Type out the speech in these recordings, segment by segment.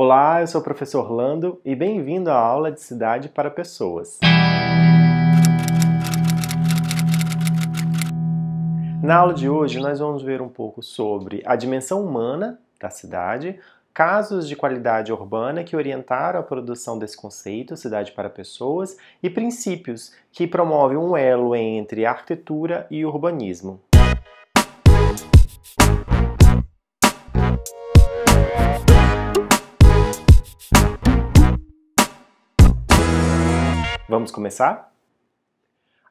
Olá, eu sou o professor Orlando e bem-vindo à aula de Cidade para Pessoas. Na aula de hoje, nós vamos ver um pouco sobre a dimensão humana da cidade, casos de qualidade urbana que orientaram a produção desse conceito, cidade para pessoas, e princípios que promovem um elo entre arquitetura e urbanismo. Vamos começar?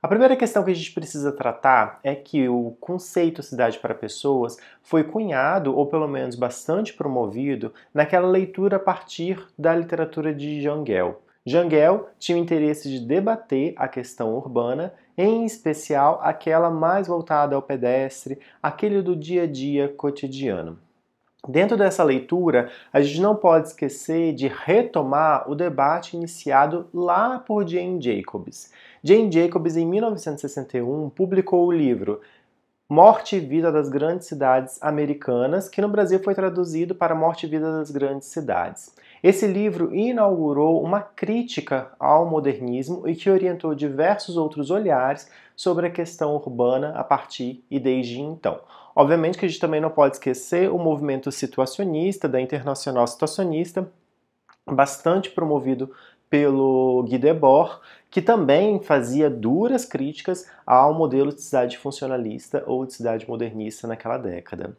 A primeira questão que a gente precisa tratar é que o conceito cidade para pessoas foi cunhado, ou pelo menos bastante promovido, naquela leitura a partir da literatura de Jangel. Jangel tinha o interesse de debater a questão urbana, em especial aquela mais voltada ao pedestre, aquele do dia a dia cotidiano. Dentro dessa leitura, a gente não pode esquecer de retomar o debate iniciado lá por Jane Jacobs. Jane Jacobs, em 1961, publicou o livro Morte e Vida das Grandes Cidades Americanas, que no Brasil foi traduzido para Morte e Vida das Grandes Cidades. Esse livro inaugurou uma crítica ao modernismo e que orientou diversos outros olhares sobre a questão urbana a partir e desde então. Obviamente que a gente também não pode esquecer o movimento situacionista, da Internacional Situacionista, bastante promovido pelo Guy Debord, que também fazia duras críticas ao modelo de cidade funcionalista ou de cidade modernista naquela década.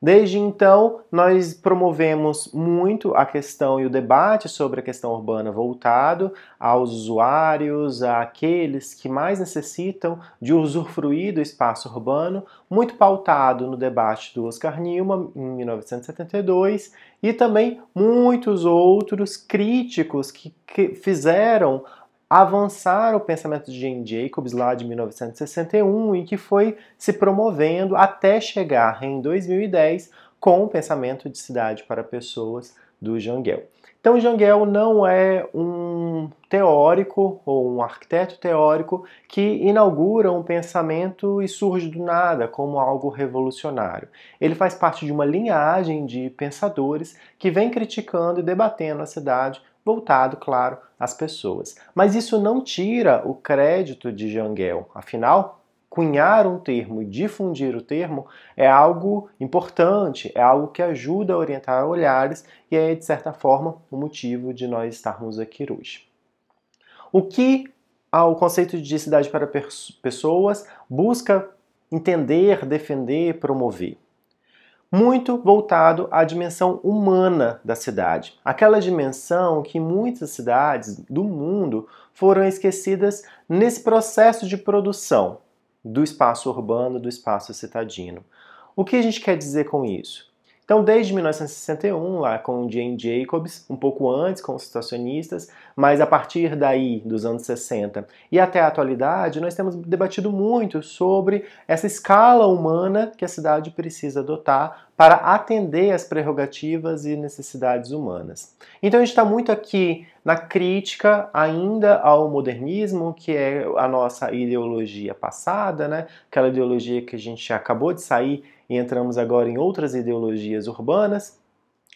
Desde então, nós promovemos muito a questão e o debate sobre a questão urbana voltado aos usuários, àqueles que mais necessitam de usufruir do espaço urbano, muito pautado no debate do Oscar Nilma em 1972 e também muitos outros críticos que, que fizeram avançar o pensamento de Jane Jacobs lá de 1961 e que foi se promovendo até chegar em 2010 com o pensamento de cidade para pessoas do Jangel. Então, Jangel não é um teórico ou um arquiteto teórico que inaugura um pensamento e surge do nada como algo revolucionário. Ele faz parte de uma linhagem de pensadores que vem criticando e debatendo a cidade voltado, claro, às pessoas. Mas isso não tira o crédito de Jangel, afinal, cunhar um termo e difundir o termo é algo importante, é algo que ajuda a orientar olhares e é, de certa forma, o motivo de nós estarmos aqui hoje. O que o conceito de cidade para pessoas busca entender, defender, promover? muito voltado à dimensão humana da cidade. Aquela dimensão que muitas cidades do mundo foram esquecidas nesse processo de produção do espaço urbano, do espaço citadino. O que a gente quer dizer com isso? Então, desde 1961, lá com o Jane Jacobs, um pouco antes com os situacionistas, mas a partir daí, dos anos 60 e até a atualidade, nós temos debatido muito sobre essa escala humana que a cidade precisa adotar para atender as prerrogativas e necessidades humanas. Então, a gente está muito aqui na crítica ainda ao modernismo, que é a nossa ideologia passada, né? aquela ideologia que a gente acabou de sair e entramos agora em outras ideologias urbanas.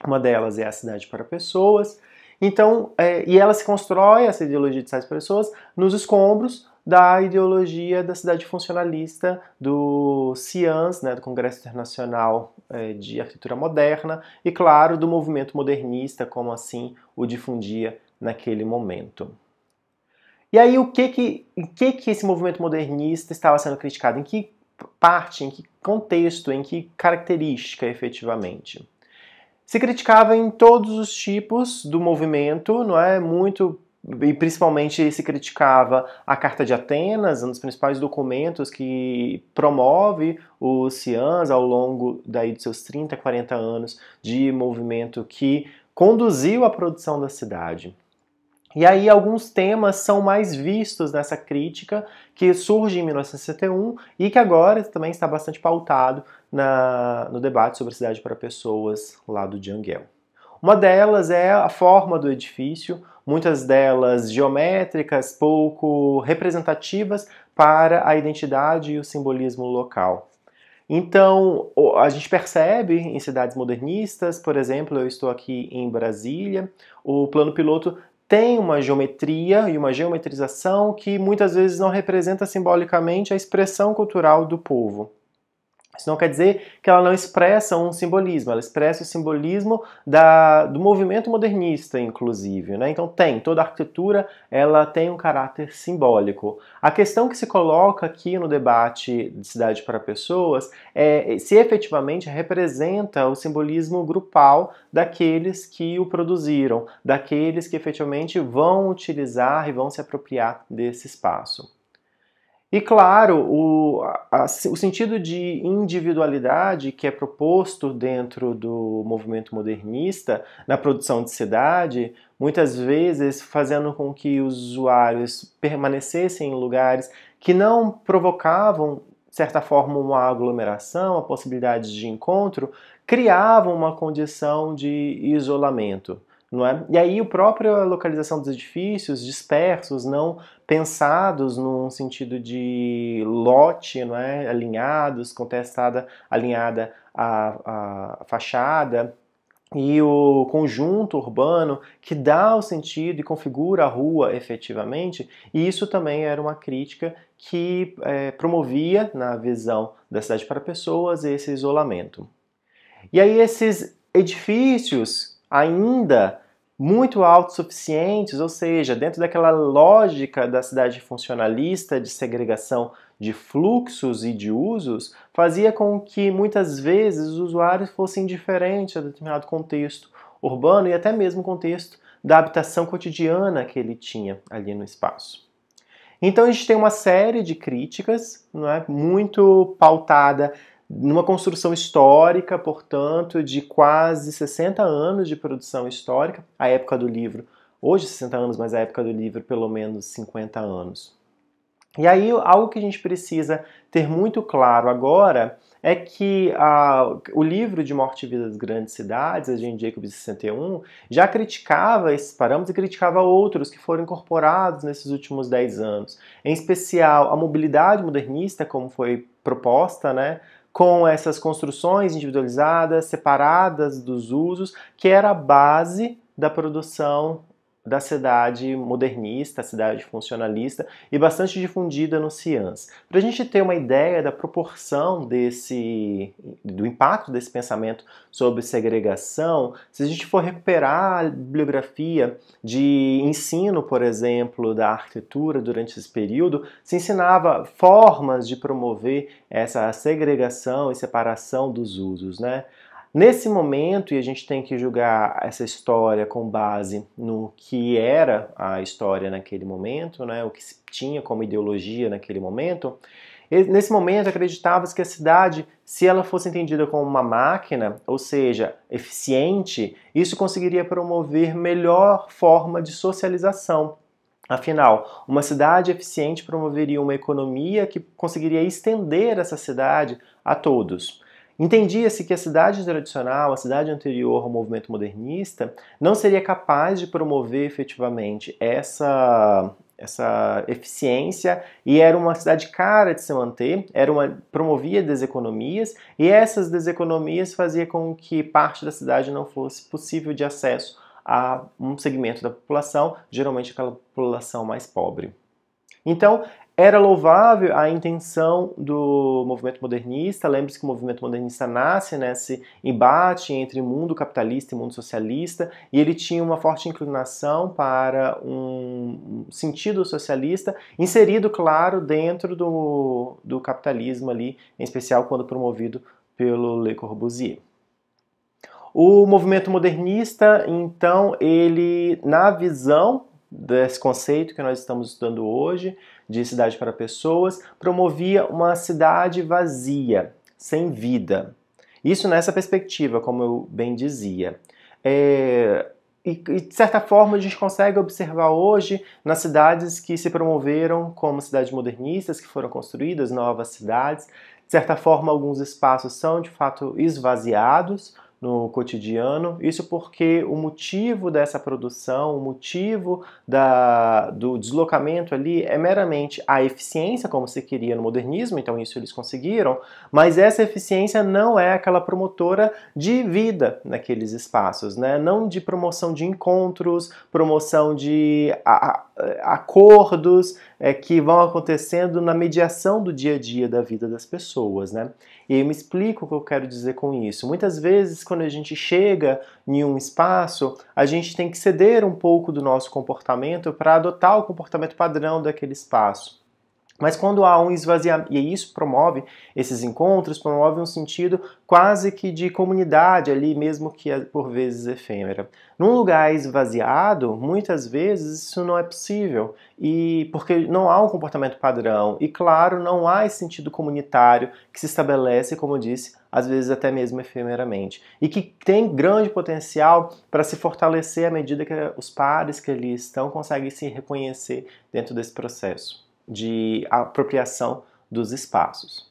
Uma delas é a cidade para pessoas. Então, é, e ela se constrói, essa ideologia de cidade para pessoas, nos escombros da ideologia da cidade funcionalista do CIANS, né, do Congresso Internacional é, de Arquitetura Moderna, e claro, do movimento modernista, como assim o difundia naquele momento. E aí, o que que, que, que esse movimento modernista estava sendo criticado? Em que parte, em que contexto, em que característica efetivamente. Se criticava em todos os tipos do movimento, não é? Muito e principalmente se criticava a Carta de Atenas, um dos principais documentos que promove os CIANs ao longo daí de seus 30, 40 anos de movimento que conduziu à produção da cidade. E aí alguns temas são mais vistos nessa crítica que surge em 1961 e que agora também está bastante pautado na, no debate sobre a cidade para pessoas lá do Jangel. Uma delas é a forma do edifício, muitas delas geométricas, pouco representativas para a identidade e o simbolismo local. Então, a gente percebe em cidades modernistas, por exemplo, eu estou aqui em Brasília, o plano piloto tem uma geometria e uma geometrização que muitas vezes não representa simbolicamente a expressão cultural do povo. Isso não quer dizer que ela não expressa um simbolismo, ela expressa o simbolismo da, do movimento modernista, inclusive. Né? Então tem, toda arquitetura ela tem um caráter simbólico. A questão que se coloca aqui no debate de cidade para pessoas é se efetivamente representa o simbolismo grupal daqueles que o produziram, daqueles que efetivamente vão utilizar e vão se apropriar desse espaço. E claro, o, a, o sentido de individualidade que é proposto dentro do movimento modernista, na produção de cidade, muitas vezes fazendo com que os usuários permanecessem em lugares que não provocavam, de certa forma, uma aglomeração, a possibilidade de encontro, criavam uma condição de isolamento não é? E aí a própria localização dos edifícios dispersos, não pensados num sentido de lote, não é? Alinhados, contestada, alinhada a fachada, e o conjunto urbano que dá o sentido e configura a rua efetivamente, e isso também era uma crítica que é, promovia, na visão da cidade para pessoas, esse isolamento. E aí, esses edifícios, ainda muito autossuficientes, ou seja, dentro daquela lógica da cidade funcionalista de segregação de fluxos e de usos, fazia com que muitas vezes os usuários fossem diferentes a determinado contexto urbano e até mesmo contexto da habitação cotidiana que ele tinha ali no espaço. Então a gente tem uma série de críticas, não é, muito pautada numa construção histórica, portanto, de quase 60 anos de produção histórica, a época do livro, hoje 60 anos, mas a época do livro pelo menos 50 anos. E aí, algo que a gente precisa ter muito claro agora é que o livro de Morte e Vida das Grandes Cidades, a Jane Jacobs de 61, já criticava esses parâmetros e criticava outros que foram incorporados nesses últimos 10 anos. Em especial, a mobilidade modernista, como foi proposta, né, com essas construções individualizadas, separadas dos usos, que era a base da produção da cidade modernista, cidade funcionalista e bastante difundida no CIANS. Para a gente ter uma ideia da proporção desse, do impacto desse pensamento sobre segregação, se a gente for recuperar a bibliografia de ensino, por exemplo, da arquitetura durante esse período, se ensinava formas de promover essa segregação e separação dos usos, né? Nesse momento, e a gente tem que julgar essa história com base no que era a história naquele momento, né, o que se tinha como ideologia naquele momento, nesse momento acreditava-se que a cidade, se ela fosse entendida como uma máquina, ou seja, eficiente, isso conseguiria promover melhor forma de socialização. Afinal, uma cidade eficiente promoveria uma economia que conseguiria estender essa cidade a todos. Entendia-se que a cidade tradicional, a cidade anterior ao movimento modernista, não seria capaz de promover efetivamente essa, essa eficiência e era uma cidade cara de se manter, era uma promovia deseconomias e essas deseconomias faziam com que parte da cidade não fosse possível de acesso a um segmento da população, geralmente aquela população mais pobre. Então, era louvável a intenção do movimento modernista. Lembre-se que o movimento modernista nasce nesse embate entre mundo capitalista e mundo socialista, e ele tinha uma forte inclinação para um sentido socialista inserido, claro, dentro do, do capitalismo ali, em especial quando promovido pelo Le Corbusier. O movimento modernista, então, ele, na visão desse conceito que nós estamos estudando hoje, de Cidade para Pessoas promovia uma cidade vazia, sem vida. Isso nessa perspectiva, como eu bem dizia. É, e, de certa forma a gente consegue observar hoje nas cidades que se promoveram como cidades modernistas, que foram construídas novas cidades. De certa forma, alguns espaços são de fato esvaziados, no cotidiano. Isso porque o motivo dessa produção, o motivo da, do deslocamento ali é meramente a eficiência, como se queria no modernismo, então isso eles conseguiram, mas essa eficiência não é aquela promotora de vida naqueles espaços, né? não de promoção de encontros, promoção de. A, a, eh, acordos é, que vão acontecendo na mediação do dia a dia da vida das pessoas, né? E eu me explico o que eu quero dizer com isso. Muitas vezes, quando a gente chega em um espaço, a gente tem que ceder um pouco do nosso comportamento para adotar o comportamento padrão daquele espaço. Mas quando há um esvaziamento, e isso promove esses encontros, promove um sentido quase que de comunidade ali, mesmo que é por vezes efêmera. Num lugar esvaziado, muitas vezes isso não é possível, e porque não há um comportamento padrão, e claro, não há esse sentido comunitário que se estabelece, como disse, às vezes até mesmo efemeramente, e que tem grande potencial para se fortalecer à medida que os pares que ali estão conseguem se reconhecer dentro desse processo de apropriação dos espaços.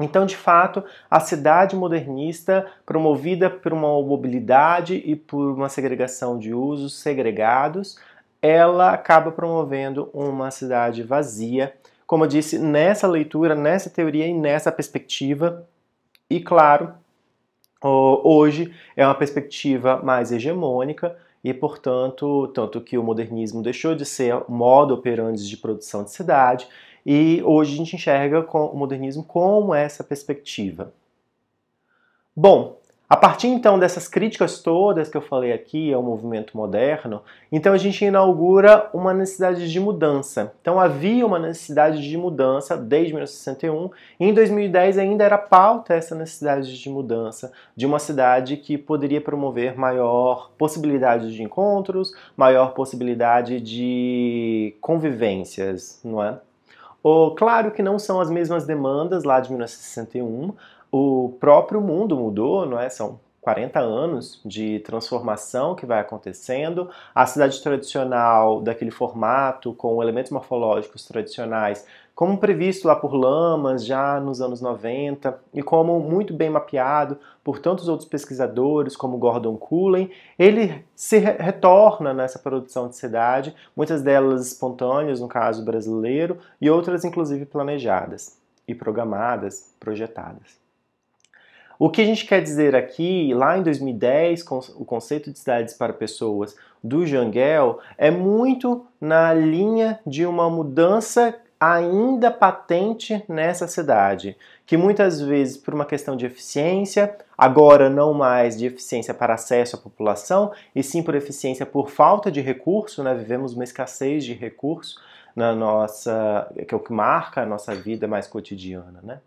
Então, de fato, a cidade modernista, promovida por uma mobilidade e por uma segregação de usos segregados, ela acaba promovendo uma cidade vazia, como eu disse, nessa leitura, nessa teoria e nessa perspectiva. E claro, hoje é uma perspectiva mais hegemônica e, portanto, tanto que o modernismo deixou de ser modo operandi de produção de cidade e hoje a gente enxerga o modernismo com essa perspectiva. Bom, a partir então dessas críticas todas que eu falei aqui ao movimento moderno, então a gente inaugura uma necessidade de mudança. Então havia uma necessidade de mudança desde 1961, e em 2010 ainda era pauta essa necessidade de mudança de uma cidade que poderia promover maior possibilidade de encontros, maior possibilidade de convivências, não é? Oh, claro que não são as mesmas demandas lá de 1961, o próprio mundo mudou, não é? São 40 anos de transformação que vai acontecendo. A cidade tradicional, daquele formato, com elementos morfológicos tradicionais, como previsto lá por Lamas, já nos anos 90, e como muito bem mapeado por tantos outros pesquisadores, como Gordon Cullen, ele se retorna nessa produção de cidade, muitas delas espontâneas, no caso brasileiro, e outras, inclusive, planejadas e programadas, projetadas. O que a gente quer dizer aqui, lá em 2010, com o conceito de cidades para pessoas do Jangel é muito na linha de uma mudança ainda patente nessa cidade, que muitas vezes por uma questão de eficiência, agora não mais de eficiência para acesso à população, e sim por eficiência por falta de recurso, né? vivemos uma escassez de recurso na nossa, que é o que marca a nossa vida mais cotidiana, né?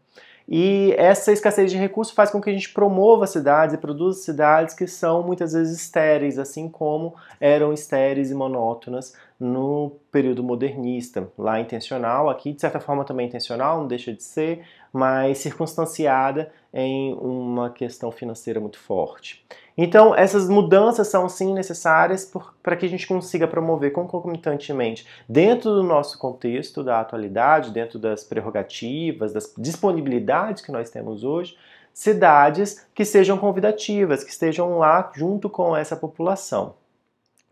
E essa escassez de recursos faz com que a gente promova cidades e produza cidades que são muitas vezes estéreis, assim como eram estéreis e monótonas no período modernista. Lá é intencional, aqui de certa forma também é intencional, não deixa de ser, mas circunstanciada em uma questão financeira muito forte. Então, essas mudanças são sim necessárias para que a gente consiga promover concomitantemente, dentro do nosso contexto da atualidade, dentro das prerrogativas, das disponibilidades que nós temos hoje, cidades que sejam convidativas, que estejam lá junto com essa população.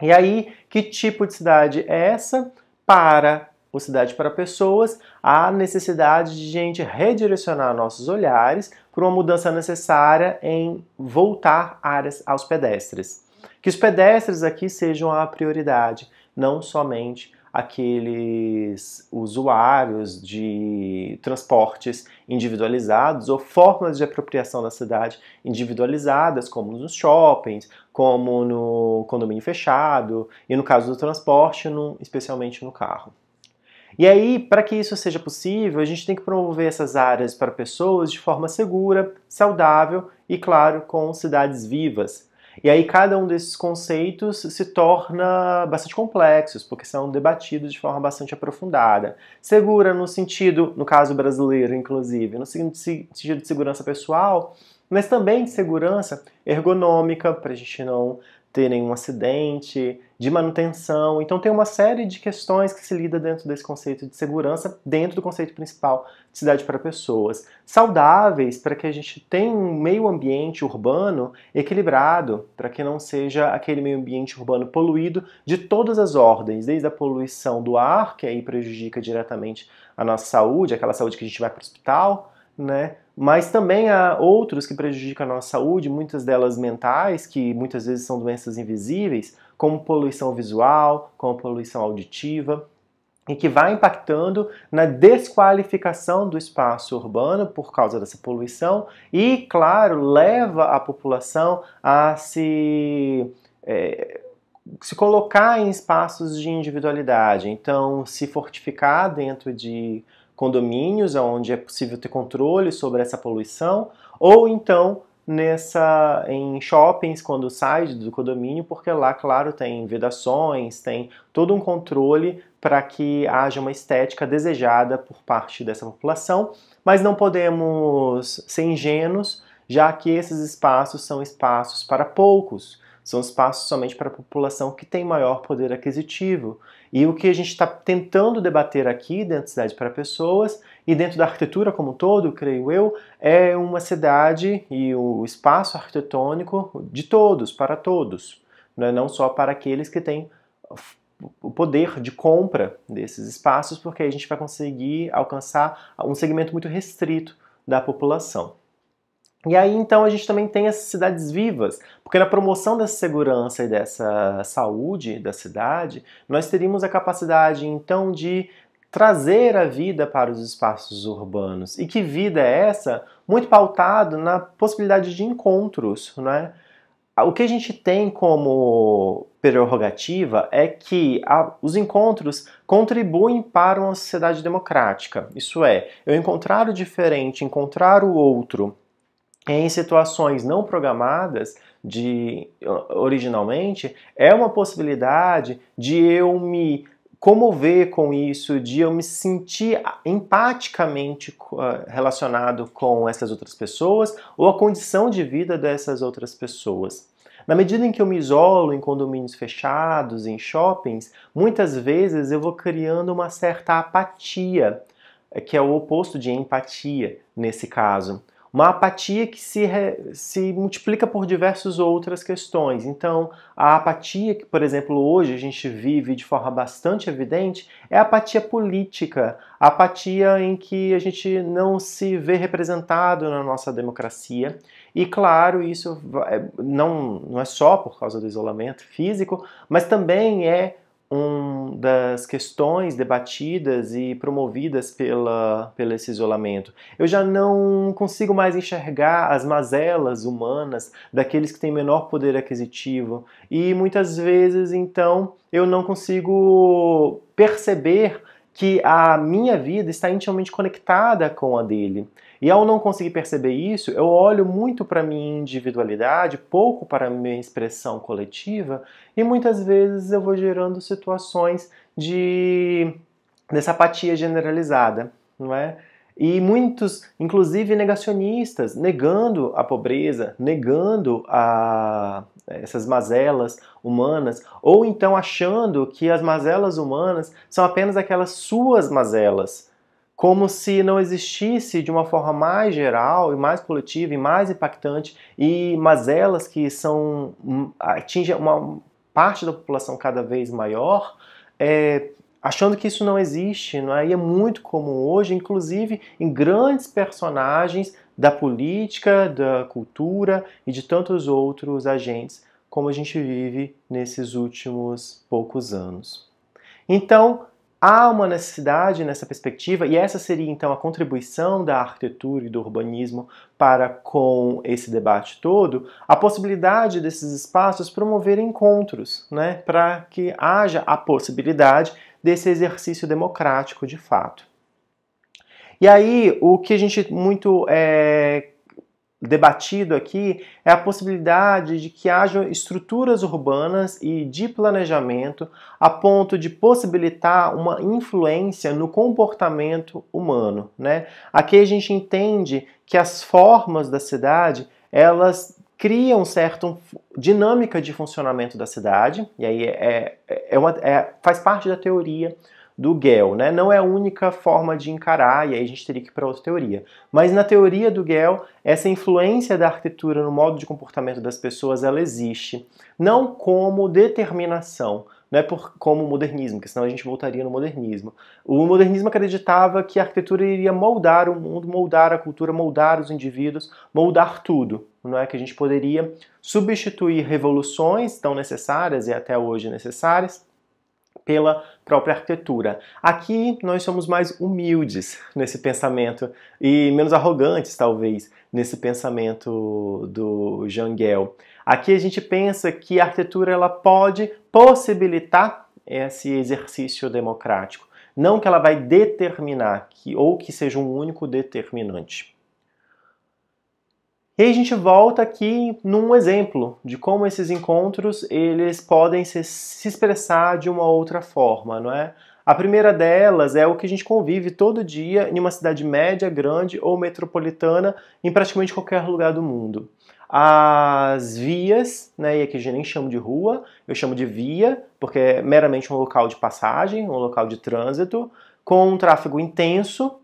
E aí, que tipo de cidade é essa? Para ou cidade para pessoas, há necessidade de gente redirecionar nossos olhares por uma mudança necessária em voltar áreas aos pedestres. Que os pedestres aqui sejam a prioridade, não somente aqueles usuários de transportes individualizados ou formas de apropriação da cidade individualizadas, como nos shoppings, como no condomínio fechado e no caso do transporte, no, especialmente no carro. E aí, para que isso seja possível, a gente tem que promover essas áreas para pessoas de forma segura, saudável e, claro, com cidades vivas. E aí, cada um desses conceitos se torna bastante complexos, porque são debatidos de forma bastante aprofundada. Segura no sentido, no caso brasileiro, inclusive, no sentido de segurança pessoal, mas também de segurança ergonômica, para a gente não ter nenhum acidente, de manutenção. Então tem uma série de questões que se lida dentro desse conceito de segurança, dentro do conceito principal de cidade para pessoas. Saudáveis para que a gente tenha um meio ambiente urbano equilibrado, para que não seja aquele meio ambiente urbano poluído de todas as ordens, desde a poluição do ar, que aí prejudica diretamente a nossa saúde, aquela saúde que a gente vai para o hospital, né? mas também há outros que prejudicam a nossa saúde, muitas delas mentais, que muitas vezes são doenças invisíveis, como poluição visual, como poluição auditiva, e que vai impactando na desqualificação do espaço urbano por causa dessa poluição e, claro, leva a população a se é, se colocar em espaços de individualidade, então se fortificar dentro de condomínios, onde é possível ter controle sobre essa poluição, ou então nessa em shoppings quando sai do condomínio, porque lá, claro, tem vedações, tem todo um controle para que haja uma estética desejada por parte dessa população, mas não podemos ser ingênuos, já que esses espaços são espaços para poucos, são espaços somente para a população que tem maior poder aquisitivo. E o que a gente está tentando debater aqui dentro da cidade para pessoas e dentro da arquitetura como um todo, creio eu, é uma cidade e o espaço arquitetônico de todos, para todos, né? não só para aqueles que têm o poder de compra desses espaços, porque aí a gente vai conseguir alcançar um segmento muito restrito da população. E aí então a gente também tem as cidades vivas, porque na promoção dessa segurança e dessa saúde da cidade, nós teríamos a capacidade então de trazer a vida para os espaços urbanos. E que vida é essa? Muito pautado na possibilidade de encontros, né? O que a gente tem como prerrogativa é que a, os encontros contribuem para uma sociedade democrática. Isso é, eu encontrar o diferente, encontrar o outro, em situações não programadas de originalmente é uma possibilidade de eu me comover com isso, de eu me sentir empaticamente ah, relacionado com essas outras pessoas ou a condição de vida dessas outras pessoas. Na medida em que eu me isolo em condomínios fechados, em shoppings, muitas vezes eu vou criando uma certa apatia, eh, que é o oposto de empatia nesse caso uma apatia que se, re, se multiplica por diversas outras questões. Então, a apatia que, por exemplo, hoje a gente vive de forma bastante evidente é a apatia política, a apatia em que a gente não se vê representado na nossa democracia. E, claro, isso é, não, não é só por causa do isolamento físico, mas também é uma das questões debatidas e promovidas pela, pelo esse isolamento. Eu já não consigo mais enxergar as mazelas humanas daqueles que têm menor poder aquisitivo e muitas vezes então eu não consigo perceber que a minha vida está intimamente conectada com a dele. E ao não conseguir perceber isso, eu olho muito para minha individualidade, pouco para minha expressão coletiva, e muitas vezes eu vou gerando situações de dessa apatia generalizada, não é? E muitos, inclusive negacionistas, negando a pobreza, negando a, essas mazelas humanas, ou então achando que as mazelas humanas são apenas aquelas suas mazelas, como se não existisse de uma forma mais geral e mais coletiva e mais impactante e mazelas que são hum, atingem uma parte da população cada vez maior, é, achando que isso não existe, não é? E é muito comum hoje, inclusive em grandes personagens da política, da cultura e de tantos outros agentes como a gente vive nesses últimos poucos anos. Então, Há uma necessidade nessa perspectiva, e essa seria então a contribuição da arquitetura e do urbanismo para com esse debate todo, a possibilidade desses espaços promover encontros, né, para que haja a possibilidade desse exercício democrático de fato. E aí, o que a gente muito é, debatido aqui é a possibilidade de que haja estruturas urbanas e de planejamento a ponto de possibilitar uma influência no comportamento humano. Né? Aqui a gente entende que as formas da cidade elas criam certa dinâmica de funcionamento da cidade, e aí é, é, é uma, é faz parte da teoria do Gell, né? Não é a única forma de encarar, e aí a gente teria que ir para outra teoria. Mas na teoria do Gell, essa influência da arquitetura no modo de comportamento das pessoas, ela existe. Não como determinação, não é por, como o modernismo, porque senão a gente voltaria no modernismo. O modernismo acreditava que a arquitetura iria moldar o mundo, moldar a cultura, moldar os indivíduos, moldar tudo. Não é que a gente poderia substituir revoluções tão necessárias e até hoje necessárias pela própria arquitetura. Aqui nós somos mais humildes nesse pensamento e menos arrogantes, talvez, nesse pensamento do Jangel. Aqui a gente pensa que a arquitetura ela pode possibilitar esse exercício democrático, não que ela vai determinar que ou que seja um único determinante. E aí a gente volta aqui num exemplo de como esses encontros eles podem se, se expressar de uma outra forma, não é? A primeira delas é o que a gente convive todo dia em uma cidade média, grande ou metropolitana, em praticamente qualquer lugar do mundo. As vias, né, e aqui a gente nem chama de rua, eu chamo de via, porque é meramente um local de passagem, um local de trânsito, com um tráfego intenso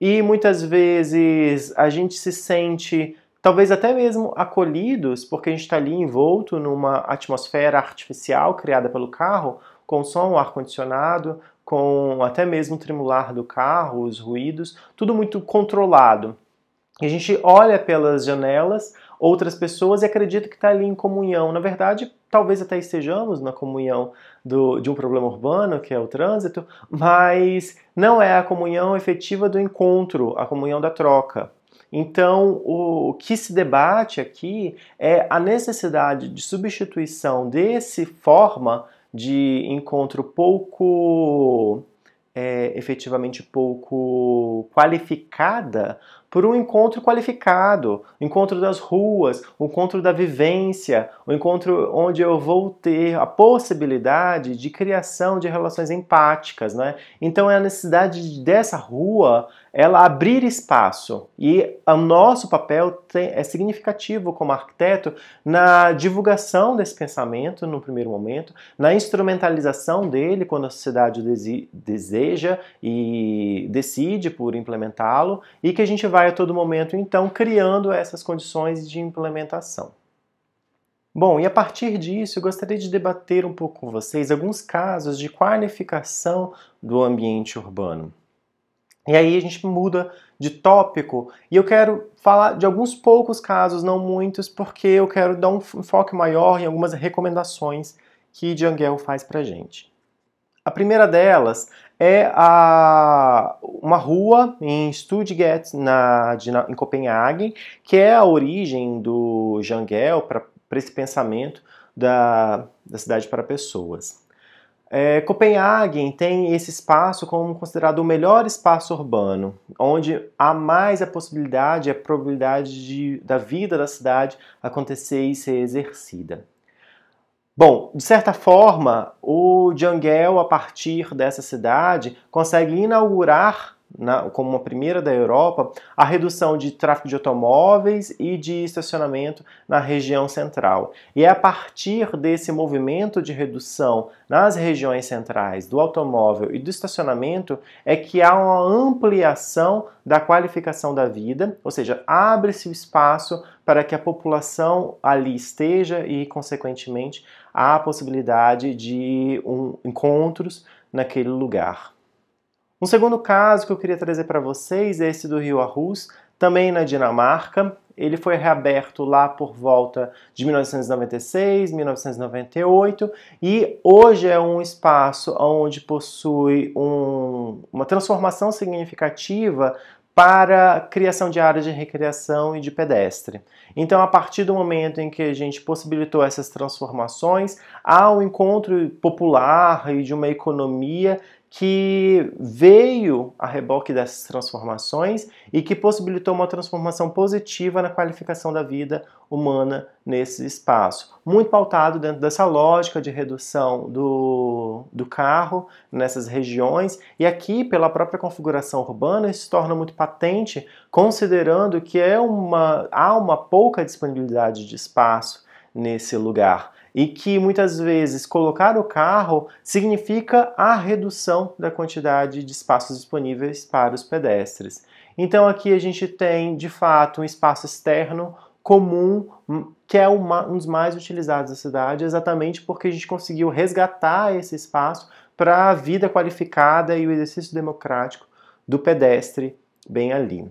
e muitas vezes a gente se sente talvez até mesmo acolhidos, porque a gente está ali envolto numa atmosfera artificial criada pelo carro, com som, ar-condicionado, com até mesmo o tremular do carro, os ruídos, tudo muito controlado. E a gente olha pelas janelas outras pessoas e acredita que está ali em comunhão. Na verdade, talvez até estejamos na comunhão do, de um problema urbano, que é o trânsito, mas não é a comunhão efetiva do encontro, a comunhão da troca. Então, o que se debate aqui é a necessidade de substituição desse forma de encontro pouco é, efetivamente pouco qualificada por um encontro qualificado, encontro das ruas, o encontro da vivência, o encontro onde eu vou ter a possibilidade de criação de relações empáticas, né? Então é a necessidade dessa rua ela abrir espaço e o nosso papel tem, é significativo como arquiteto na divulgação desse pensamento no primeiro momento, na instrumentalização dele quando a sociedade deseja e decide por implementá-lo e que a gente vai vai a todo momento, então, criando essas condições de implementação. Bom, e a partir disso, eu gostaria de debater um pouco com vocês alguns casos de qualificação do ambiente urbano. E aí a gente muda de tópico e eu quero falar de alguns poucos casos, não muitos, porque eu quero dar um enfoque maior em algumas recomendações que Jangel faz para gente. A primeira delas é a, uma rua em Stuttgart, na, de, na, em Copenhague, que é a origem do Jangel para esse pensamento da, da cidade para pessoas. É, Copenhague tem esse espaço como considerado o melhor espaço urbano, onde há mais a possibilidade, a probabilidade de, da vida da cidade acontecer e ser exercida. Bom, de certa forma, o Jangel, a partir dessa cidade, consegue inaugurar na, como uma primeira da Europa, a redução de tráfego de automóveis e de estacionamento na região central. E é a partir desse movimento de redução nas regiões centrais do automóvel e do estacionamento é que há uma ampliação da qualificação da vida, ou seja, abre-se o espaço para que a população ali esteja e, consequentemente, há a possibilidade de um, encontros naquele lugar. Um segundo caso que eu queria trazer para vocês é esse do rio Arruz, também na Dinamarca. Ele foi reaberto lá por volta de 1996, 1998 e hoje é um espaço onde possui um, uma transformação significativa para criação de áreas de recreação e de pedestre. Então, a partir do momento em que a gente possibilitou essas transformações, há um encontro popular e de uma economia que veio a reboque dessas transformações e que possibilitou uma transformação positiva na qualificação da vida humana nesse espaço. Muito pautado dentro dessa lógica de redução do, do carro nessas regiões, e aqui, pela própria configuração urbana, isso se torna muito patente, considerando que é uma, há uma pouca disponibilidade de espaço nesse lugar e que muitas vezes colocar o carro significa a redução da quantidade de espaços disponíveis para os pedestres. Então aqui a gente tem de fato um espaço externo comum hum, que é uma, um dos mais utilizados da cidade, exatamente porque a gente conseguiu resgatar esse espaço para a vida qualificada e o exercício democrático do pedestre bem ali.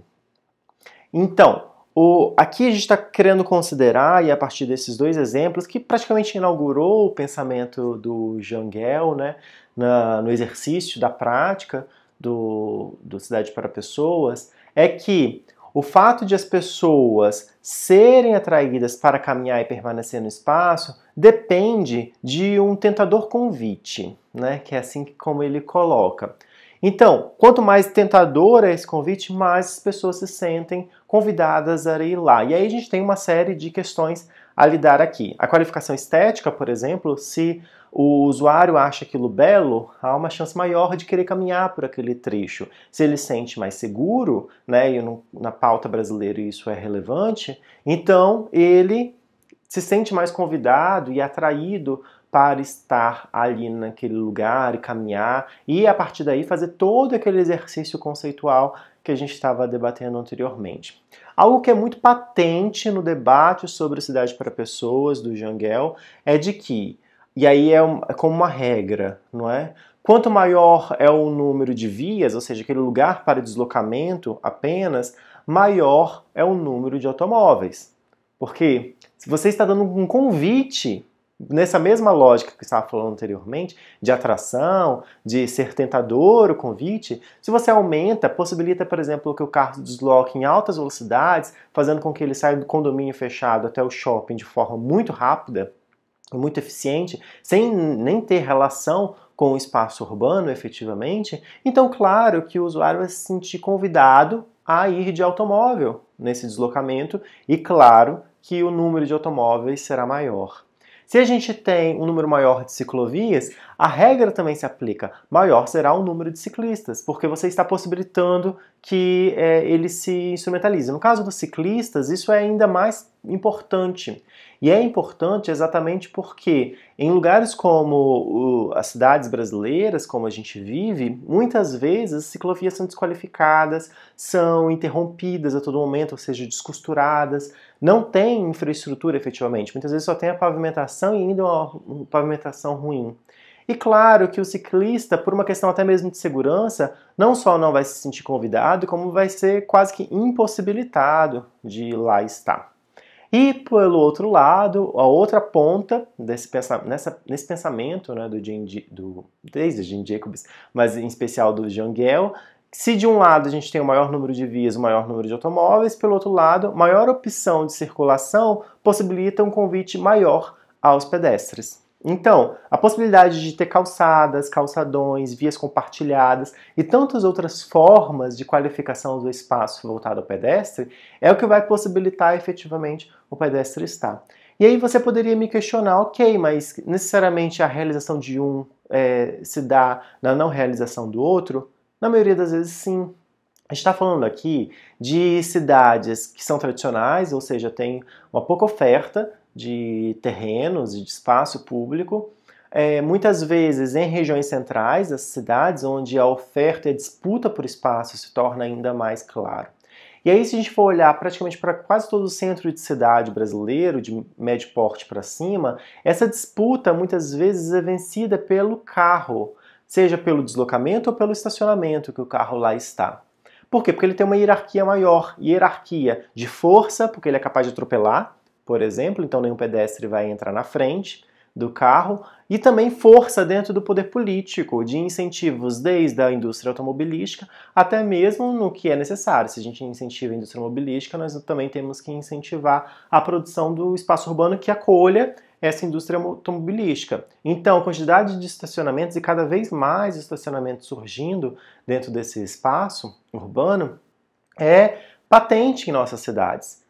Então, o, aqui a gente está querendo considerar, e a partir desses dois exemplos, que praticamente inaugurou o pensamento do Janguel né, na, no exercício da prática do, do Cidade para Pessoas, é que o fato de as pessoas serem atraídas para caminhar e permanecer no espaço depende de um tentador convite, né, que é assim como ele coloca. Então, quanto mais tentador é esse convite, mais as pessoas se sentem convidadas a ir lá. E aí a gente tem uma série de questões a lidar aqui. A qualificação estética, por exemplo, se o usuário acha aquilo belo, há uma chance maior de querer caminhar por aquele trecho. Se ele sente mais seguro, né, e no, na pauta brasileira isso é relevante, então ele se sente mais convidado e atraído para estar ali naquele lugar e caminhar e a partir daí fazer todo aquele exercício conceitual que a gente estava debatendo anteriormente. Algo que é muito patente no debate sobre cidade para pessoas do Jangel é de que, e aí é, é como uma regra, não é? Quanto maior é o número de vias, ou seja, aquele lugar para deslocamento apenas, maior é o número de automóveis. Porque se você está dando um convite nessa mesma lógica que estava falando anteriormente, de atração, de ser tentador o convite, se você aumenta, possibilita, por exemplo, que o carro desloque em altas velocidades, fazendo com que ele saia do condomínio fechado até o shopping de forma muito rápida, muito eficiente, sem nem ter relação com o espaço urbano efetivamente, então claro que o usuário vai se sentir convidado a ir de automóvel nesse deslocamento e claro que o número de automóveis será maior. Se a gente tem um número maior de ciclovias, a regra também se aplica. Maior será o número de ciclistas, porque você está possibilitando que é, eles se instrumentalizem. No caso dos ciclistas, isso é ainda mais importante. E é importante exatamente porque em lugares como o, as cidades brasileiras, como a gente vive, muitas vezes as ciclovias são desqualificadas, são interrompidas a todo momento, ou seja, descosturadas, não tem infraestrutura efetivamente. Muitas vezes só tem a pavimentação e ainda é uma pavimentação ruim. E claro que o ciclista, por uma questão até mesmo de segurança, não só não vai se sentir convidado, como vai ser quase que impossibilitado de lá estar. E pelo outro lado, a outra ponta desse pensamento, nessa, nesse pensamento né, do Jim, do, desde Jacobs, mas em especial do Jean Gell, se de um lado a gente tem o maior número de vias, o maior número de automóveis, pelo outro lado, maior opção de circulação possibilita um convite maior aos pedestres. Então, a possibilidade de ter calçadas, calçadões, vias compartilhadas e tantas outras formas de qualificação do espaço voltado ao pedestre é o que vai possibilitar efetivamente o pedestre estar. E aí você poderia me questionar, ok, mas necessariamente a realização de um é, se dá na não realização do outro? Na maioria das vezes, sim. A gente está falando aqui de cidades que são tradicionais, ou seja, tem uma pouca oferta de terrenos e de espaço público, é, muitas vezes em regiões centrais das cidades, onde a oferta e a disputa por espaço se torna ainda mais claro. E aí, se a gente for olhar praticamente para quase todo o centro de cidade brasileiro, de médio porte para cima, essa disputa muitas vezes é vencida pelo carro, seja pelo deslocamento ou pelo estacionamento que o carro lá está. Por quê? Porque ele tem uma hierarquia maior, hierarquia de força, porque ele é capaz de atropelar, por exemplo, então nenhum pedestre vai entrar na frente do carro, e também força dentro do poder político, de incentivos desde a indústria automobilística até mesmo no que é necessário. Se a gente incentiva a indústria automobilística, nós também temos que incentivar a produção do espaço urbano que acolha essa indústria automobilística. Então, a quantidade de estacionamentos e cada vez mais estacionamentos surgindo dentro desse espaço urbano é patente em nossas cidades.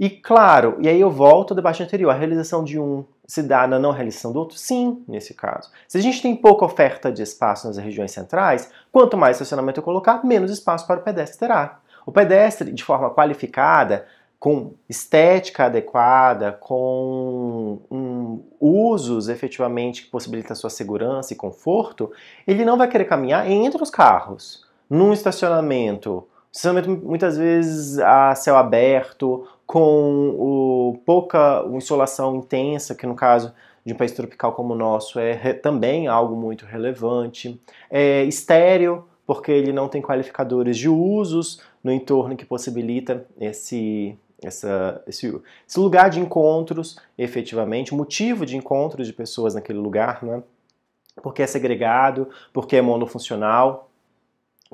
E claro, e aí eu volto ao debate anterior, a realização de um se dá na não realização do outro? Sim, nesse caso. Se a gente tem pouca oferta de espaço nas regiões centrais, quanto mais estacionamento eu colocar, menos espaço para o pedestre terá. O pedestre, de forma qualificada, com estética adequada, com um, usos efetivamente que possibilitam sua segurança e conforto, ele não vai querer caminhar entre os carros, num estacionamento Precisamente muitas vezes a céu aberto, com o, pouca insolação intensa, que no caso de um país tropical como o nosso é também algo muito relevante. É estéreo, porque ele não tem qualificadores de usos no entorno que possibilita esse, essa, esse, esse lugar de encontros, efetivamente, motivo de encontros de pessoas naquele lugar, né? porque é segregado, porque é monofuncional,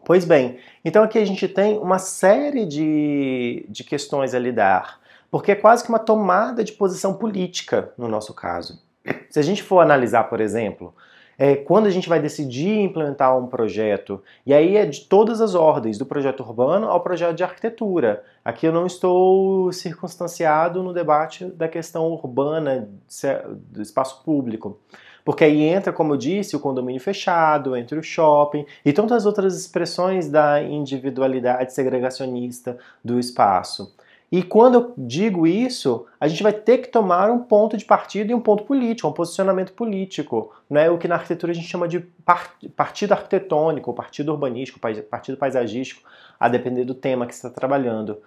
Pois bem, então aqui a gente tem uma série de, de questões a lidar, porque é quase que uma tomada de posição política no nosso caso. Se a gente for analisar, por exemplo, é, quando a gente vai decidir implementar um projeto, e aí é de todas as ordens, do projeto urbano ao projeto de arquitetura. Aqui eu não estou circunstanciado no debate da questão urbana, do espaço público. Porque aí entra, como eu disse, o condomínio fechado, entra o shopping e tantas outras expressões da individualidade segregacionista do espaço. E quando eu digo isso, a gente vai ter que tomar um ponto de partido e um ponto político, um posicionamento político. Né? O que na arquitetura a gente chama de partido arquitetônico, partido urbanístico, partido paisagístico, a depender do tema que você está trabalhando.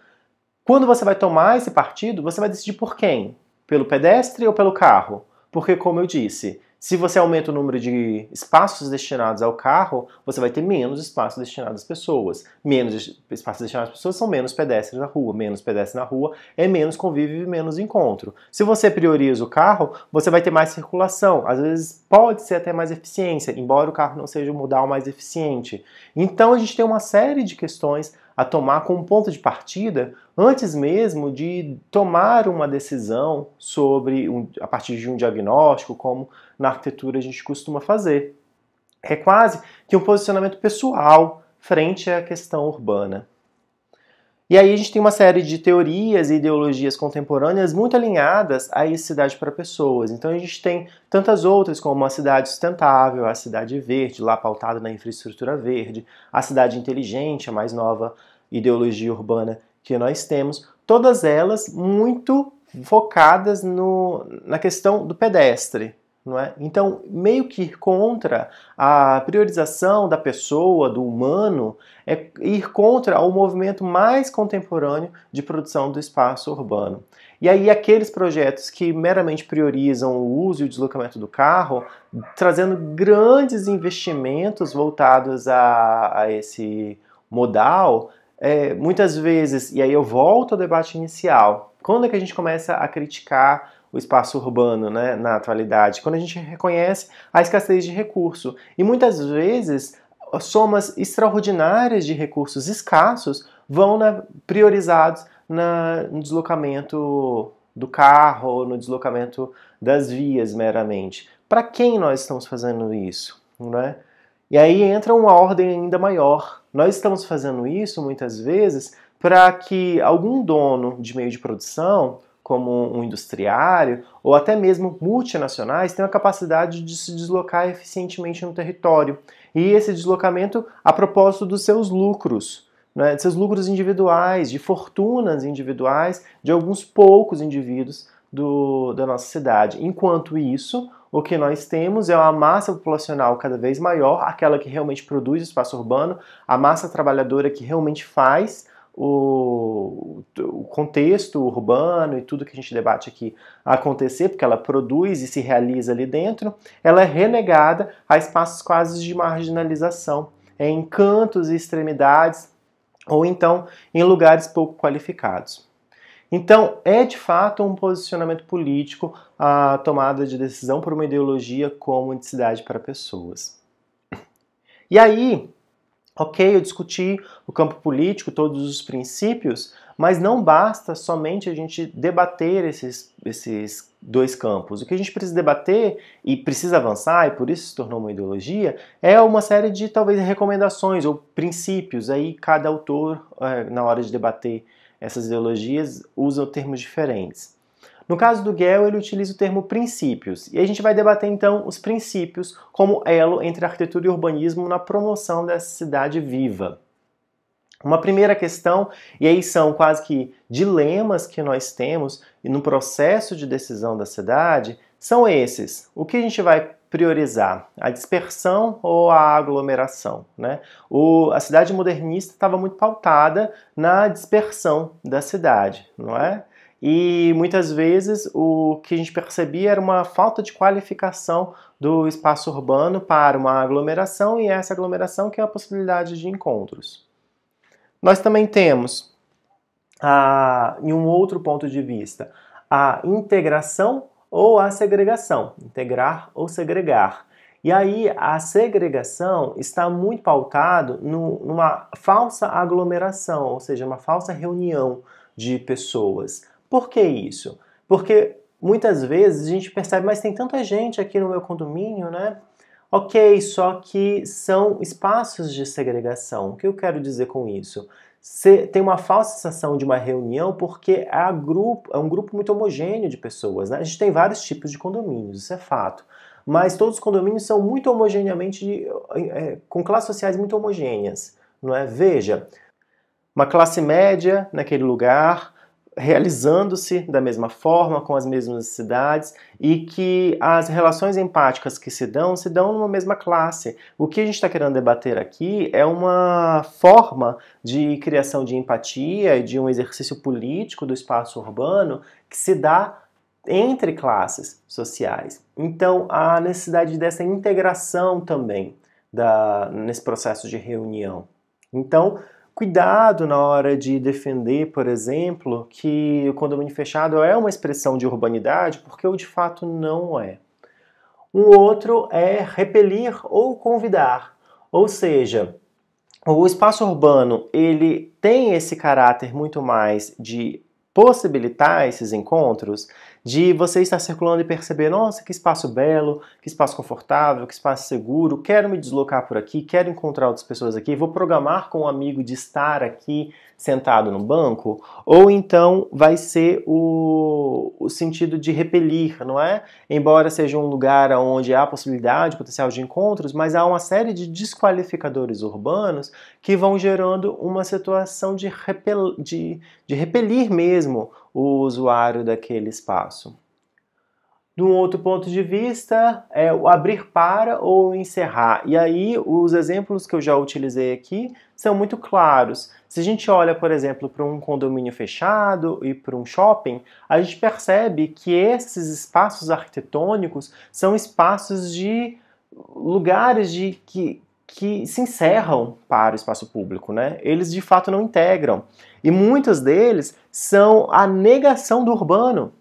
Quando você vai tomar esse partido, você vai decidir por quem? Pelo pedestre ou pelo carro? Porque, como eu disse, se você aumenta o número de espaços destinados ao carro, você vai ter menos espaços destinados às pessoas. Menos espaços destinados às pessoas são menos pedestres na rua. Menos pedestres na rua é menos convívio e menos encontro. Se você prioriza o carro, você vai ter mais circulação. Às vezes pode ser até mais eficiência, embora o carro não seja o modal mais eficiente. Então a gente tem uma série de questões a tomar como ponto de partida antes mesmo de tomar uma decisão sobre um, a partir de um diagnóstico, como na arquitetura a gente costuma fazer. É quase que um posicionamento pessoal frente à questão urbana. E aí a gente tem uma série de teorias e ideologias contemporâneas muito alinhadas a esse cidade para pessoas. Então a gente tem tantas outras como a cidade sustentável, a cidade verde, lá pautada na infraestrutura verde, a cidade inteligente, a mais nova ideologia urbana que nós temos, todas elas muito focadas no, na questão do pedestre. Não é? Então, meio que ir contra a priorização da pessoa, do humano, é ir contra o movimento mais contemporâneo de produção do espaço urbano. E aí, aqueles projetos que meramente priorizam o uso e o deslocamento do carro, trazendo grandes investimentos voltados a, a esse modal, é, muitas vezes, e aí eu volto ao debate inicial, quando é que a gente começa a criticar o espaço urbano né, na atualidade? Quando a gente reconhece a escassez de recurso. E muitas vezes, somas extraordinárias de recursos escassos vão na, priorizados na, no deslocamento do carro no deslocamento das vias meramente. Para quem nós estamos fazendo isso? é e aí entra uma ordem ainda maior. Nós estamos fazendo isso muitas vezes para que algum dono de meio de produção, como um industriário ou até mesmo multinacionais, tenha a capacidade de se deslocar eficientemente no território. E esse deslocamento a propósito dos seus lucros, né, de seus lucros individuais, de fortunas individuais de alguns poucos indivíduos do, da nossa cidade. Enquanto isso, o que nós temos é uma massa populacional cada vez maior, aquela que realmente produz o espaço urbano, a massa trabalhadora que realmente faz o, o, contexto urbano e tudo que a gente debate aqui acontecer, porque ela produz e se realiza ali dentro, ela é renegada a espaços quase de marginalização, em cantos e extremidades, ou então em lugares pouco qualificados. Então, é de fato um posicionamento político a tomada de decisão por uma ideologia como entidade para pessoas. E aí, ok, eu discuti o campo político, todos os princípios, mas não basta somente a gente debater esses, esses dois campos. O que a gente precisa debater e precisa avançar, e por isso se tornou uma ideologia, é uma série de talvez recomendações ou princípios. Aí cada autor, eh, na hora de debater essas ideologias usam termos diferentes. No caso do Gell, ele utiliza o termo princípios, e a gente vai debater então os princípios como elo entre arquitetura e urbanismo na promoção dessa cidade viva. Uma primeira questão, e aí são quase que dilemas que nós temos no processo de decisão da cidade, são esses. O que a gente vai priorizar? A dispersão ou a aglomeração? Né? O, a cidade modernista estava muito pautada na dispersão da cidade, não é? E muitas vezes o que a gente percebia era uma falta de qualificação do espaço urbano para uma aglomeração e é essa aglomeração que é a possibilidade de encontros. Nós também temos, ah, em um outro ponto de vista, a integração ou a segregação, integrar ou segregar. E aí a segregação está muito pautado numa falsa aglomeração, ou seja, uma falsa reunião de pessoas. Por que isso? Porque muitas vezes a gente percebe, mas tem tanta gente aqui no meu condomínio, né? Ok, só que são espaços de segregação. O que eu quero dizer com isso? Você tem uma falsa sensação de uma reunião porque é, grupo, é um grupo muito homogêneo de pessoas. Né? A gente tem vários tipos de condomínios, isso é fato. Mas todos os condomínios são muito homogeneamente, é, com classes sociais muito homogêneas. Não é? Veja, uma classe média naquele lugar, realizando-se da mesma forma, com as mesmas necessidades e que as relações empáticas que se dão se dão numa mesma classe. O que a gente está querendo debater aqui é uma forma de criação de empatia e de um exercício político do espaço urbano que se dá entre classes sociais. Então, a necessidade dessa integração também da, nesse processo de reunião. Então, cuidado na hora de defender, por exemplo, que o condomínio fechado é uma expressão de urbanidade, porque o de fato não é. Um outro é repelir ou convidar, ou seja, o espaço urbano ele tem esse caráter muito mais de possibilitar esses encontros de você estar circulando e perceber, nossa, que espaço belo, que espaço confortável, que espaço seguro, quero me deslocar por aqui, quero encontrar outras pessoas aqui, vou programar com um amigo de estar aqui, sentado no banco, ou então vai ser o, o sentido de repelir, não é? Embora seja um lugar onde há possibilidade potencial de encontros, mas há uma série de desqualificadores urbanos que vão gerando uma situação de, repel, de, de repelir mesmo o usuário daquele espaço. De um outro ponto de vista, é o abrir para ou encerrar. E aí, os exemplos que eu já utilizei aqui são muito claros. Se a gente olha, por exemplo, para um condomínio fechado e para um shopping, a gente percebe que esses espaços arquitetônicos são espaços de lugares de que, que se encerram para o espaço público, né? Eles de fato não integram. E muitos deles são a negação do urbano.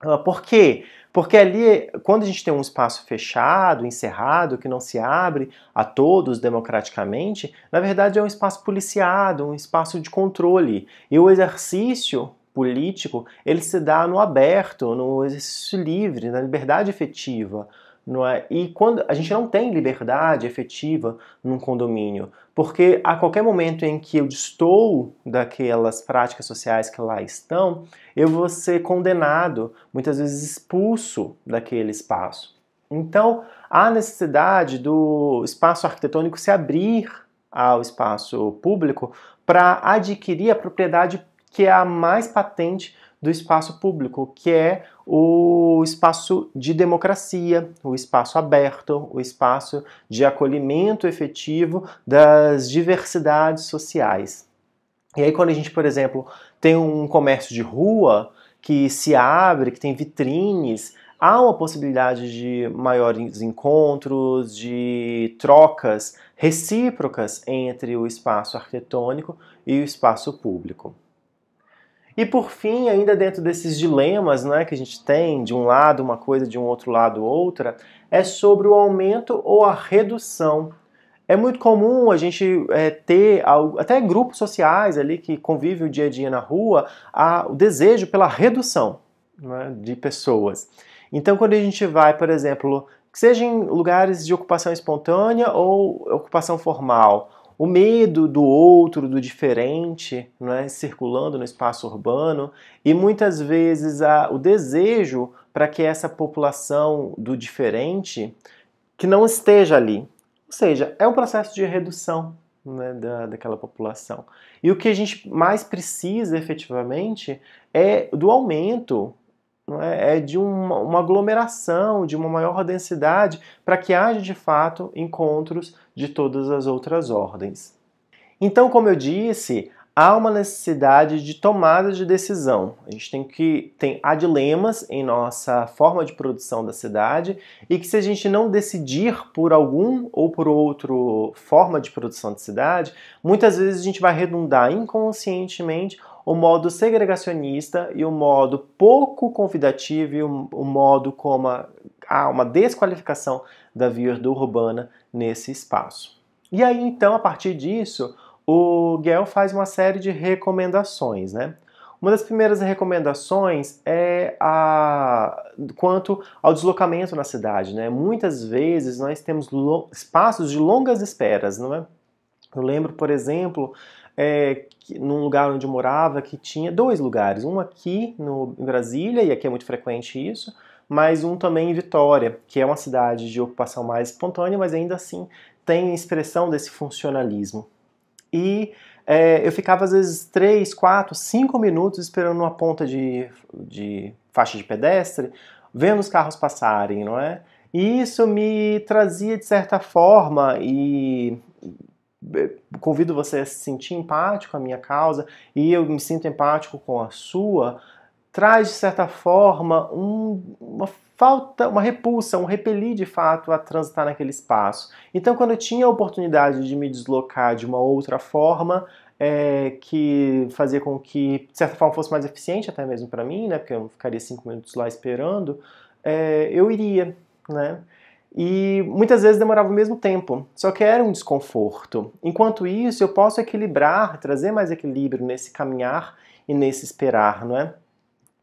Ah, por quê? Porque ali, quando a gente tem um espaço fechado, encerrado, que não se abre a todos democraticamente, na verdade é um espaço policiado, um espaço de controle. E o exercício político, ele se dá no aberto, no exercício livre, na liberdade efetiva não é? E quando a gente não tem liberdade efetiva num condomínio, porque a qualquer momento em que eu estou daquelas práticas sociais que lá estão, eu vou ser condenado, muitas vezes expulso daquele espaço. Então, há necessidade do espaço arquitetônico se abrir ao espaço público para adquirir a propriedade que é a mais patente do espaço público, que é o espaço de democracia, o espaço aberto, o espaço de acolhimento efetivo das diversidades sociais. E aí, quando a gente, por exemplo, tem um comércio de rua que se abre, que tem vitrines, há uma possibilidade de maiores encontros, de trocas recíprocas entre o espaço arquitetônico e o espaço público. E por fim, ainda dentro desses dilemas né, que a gente tem, de um lado uma coisa, de um outro lado outra, é sobre o aumento ou a redução. É muito comum a gente é, ter até grupos sociais ali que convivem o dia a dia na rua a, o desejo pela redução né, de pessoas. Então, quando a gente vai, por exemplo, seja em lugares de ocupação espontânea ou ocupação formal, o medo do outro, do diferente, é circulando no espaço urbano e muitas vezes a, o desejo para que essa população do diferente que não esteja ali, ou seja, é um processo de redução né, da, daquela população. E o que a gente mais precisa efetivamente é do aumento é? é de uma, uma, aglomeração, de uma maior densidade, para que haja de fato encontros de todas as outras ordens. Então, como eu disse, há uma necessidade de tomada de decisão. A gente tem que tem há dilemas em nossa forma de produção da cidade e que se a gente não decidir por algum ou por outro forma de produção de cidade, muitas vezes a gente vai redundar inconscientemente o modo segregacionista e o modo pouco convidativo e o, o modo como a há uma desqualificação da via urbana nesse espaço. E aí, então, a partir disso, o Gell faz uma série de recomendações, né? Uma das primeiras recomendações é a, quanto ao deslocamento na cidade. Né? Muitas vezes nós temos lo, espaços de longas esperas, não é? Eu lembro, por exemplo, é, que, num lugar onde eu morava que tinha dois lugares, um aqui no, em Brasília, e aqui é muito frequente isso, mais um também em Vitória, que é uma cidade de ocupação mais espontânea, mas ainda assim tem expressão desse funcionalismo. E é, eu ficava às vezes 3, 4, 5 minutos esperando uma ponta de, de faixa de pedestre, vendo os carros passarem, não é? E isso me trazia, de certa forma, e é, convido você a se sentir empático com a minha causa, e eu me sinto empático com a sua, traz, de certa forma, um, uma falta, uma repulsa, um repeli de fato a transitar naquele espaço. Então, quando eu tinha a oportunidade de me deslocar de uma outra forma, é, que fazia com que, de certa forma, fosse mais eficiente até mesmo para mim, né, porque eu ficaria cinco minutos lá esperando, é, eu iria, né? E muitas vezes demorava o mesmo tempo, só que era um desconforto. Enquanto isso, eu posso equilibrar, trazer mais equilíbrio nesse caminhar e nesse esperar, não é?